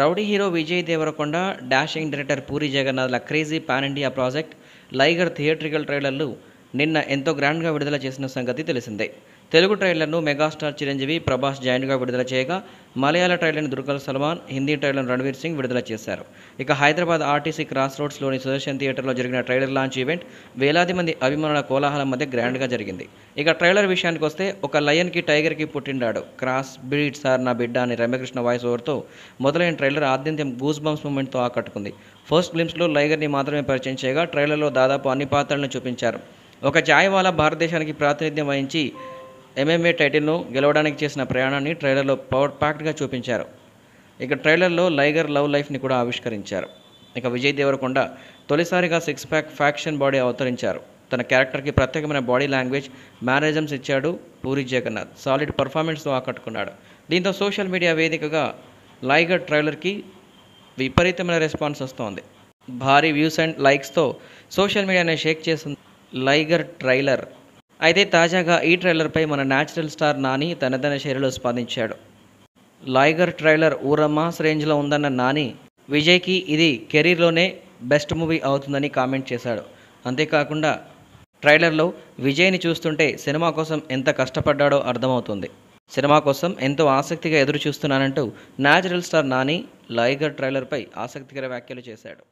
rowdy hero Vijay Deverakonda dashing director Puri జగన్నాథ్ల crazy pan India project Liger theatrical ట్రైలర్లు నిన్న ఎంతో గ్రాండ్గా విడుదల చేసిన సంగతి తెలిసిందే తెలుగు ట్రైలర్ను మెగాస్టార్ చిరంజీవి ప్రభాస్ జాయింట్గా విడుదల చేయగా మలయాళ ట్రైలర్ను దుర్గల్ సల్మాన్ హిందీ ట్రైలర్ను రణవీర్ సింగ్ విడుదల చేశారు ఇక హైదరాబాద్ ఆర్టీసీ క్రాస్ రోడ్స్లోని సుదర్శన్ థియేటర్లో జరిగిన ట్రైలర్ లాంచ్ ఈవెంట్ వేలాది మంది అభిమానుల కోలాహలం మధ్య గ్రాండ్గా జరిగింది ఇక ట్రైలర్ విషయానికి వస్తే ఒక లయన్కి టైగర్కి పుట్టిండాడు క్రాస్ బ్రీడ్ సార్ నా బిడ్డ అని రమ్యకృష్ణ వాయిస్ ఓవర్తో మొదలైన ట్రైలర్ ఆద్యంతం గూస్ బంప్స్ మూమెంట్తో ఆకట్టుకుంది ఫస్ట్ గ్లిమ్స్లో లైగర్ని మాత్రమే పరిచయం చేయగా ట్రైలర్లో దాదాపు అన్ని పాత్రలను చూపించారు ఒక వాళ్ళ భారతదేశానికి ప్రాతినిధ్యం వహించి ఎంఎంఏ టైటిల్ను గెలవడానికి చేసిన ప్రయాణాన్ని ట్రైలర్లో పవర్ ప్యాక్డ్గా చూపించారు ఇక ట్రైలర్లో లైగర్ లవ్ లైఫ్ని కూడా ఆవిష్కరించారు ఇక విజయ్ దేవరకొండ తొలిసారిగా సిక్స్ ప్యాక్ ఫ్యాక్షన్ బాడీ అవతరించారు తన క్యారెక్టర్కి ప్రత్యేకమైన బాడీ లాంగ్వేజ్ మేనేజమ్స్ ఇచ్చాడు పూరి జగన్నాథ్ సాలిడ్ పర్ఫార్మెన్స్తో ఆకట్టుకున్నాడు దీంతో సోషల్ మీడియా వేదికగా లైగర్ ట్రైలర్కి విపరీతమైన రెస్పాన్స్ వస్తోంది భారీ వ్యూస్ అండ్ లైక్స్తో సోషల్ మీడియాని షేక్ చేసిన లైగర్ ట్రైలర్ అయితే తాజాగా ఈ ట్రైలర్పై మన న్యాచురల్ స్టార్ నాని తనదైన శైలిలో స్పందించాడు లైగర్ ట్రైలర్ మాస్ రేంజ్లో ఉందన్న నాని విజయ్కి ఇది కెరీర్లోనే బెస్ట్ మూవీ అవుతుందని కామెంట్ చేశాడు అంతేకాకుండా ట్రైలర్లో విజయ్ని చూస్తుంటే సినిమా కోసం ఎంత కష్టపడ్డాడో అర్థమవుతుంది సినిమా కోసం ఎంతో ఆసక్తిగా ఎదురు చూస్తున్నానంటూ న్యాచురల్ స్టార్ నాని లైగర్ ట్రైలర్పై ఆసక్తికర వ్యాఖ్యలు చేశాడు